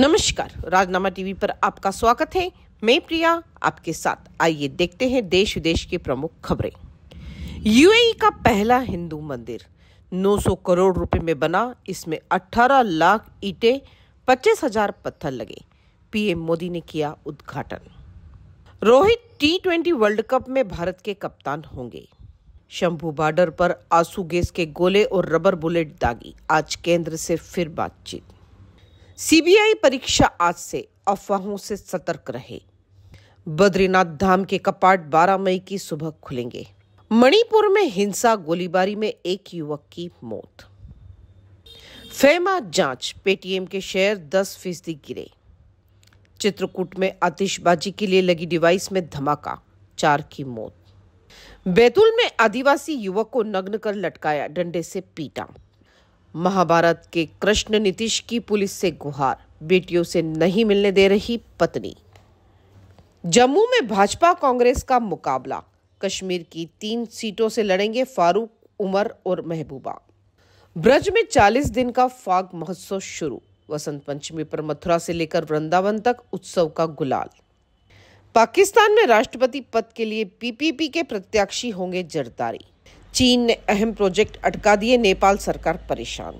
नमस्कार राजनामा टीवी पर आपका स्वागत है मैं प्रिया आपके साथ आइए देखते हैं देश विदेश की प्रमुख खबरें यूएई का पहला हिंदू मंदिर 900 करोड़ रुपए में बना इसमें 18 लाख ईटे पच्चीस हजार पत्थर लगे पीएम मोदी ने किया उद्घाटन Rohit T twenty World Cup में भारत के कप्तान होंगे शंभू बॉर्डर पर आंसू गैस के गोले और रबर बुलेट दागी आज केंद्र से फिर बातचीत सीबीआई परीक्षा आज से अफवाहों से सतर्क रहे बद्रीनाथ धाम के कपाट 12 मई की सुबह खुलेंगे मणिपुर में हिंसा गोलीबारी में एक युवक की मौत फेमा जांच पेटीएम के शेयर 10 फीसदी गिरे चित्रकूट में आतिशबाजी के लिए लगी डिवाइस में धमाका चार की मौत बैतूल में आदिवासी युवक को नग्न कर लटकाया डंडे से पीटा महाभारत के कृष्ण नीतीश की पुलिस से गुहार बेटियों से नहीं मिलने दे रही पत्नी जम्मू में भाजपा कांग्रेस का मुकाबला कश्मीर की तीन सीटों से लड़ेंगे फारूक उमर और महबूबा ब्रज में 40 दिन का फाग महोत्सव शुरू वसंत पंचमी पर मथुरा से लेकर वृंदावन तक उत्सव का गुलाल पाकिस्तान में राष्ट्रपति पद के लिए पीपीपी के प्रत्याशी होंगे जरदारी चीन ने अहम प्रोजेक्ट अटका दिए नेपाल सरकार परेशान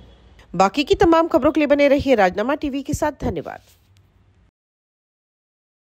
बाकी की तमाम खबरों के लिए बने रहिए राजनामा टीवी के साथ धन्यवाद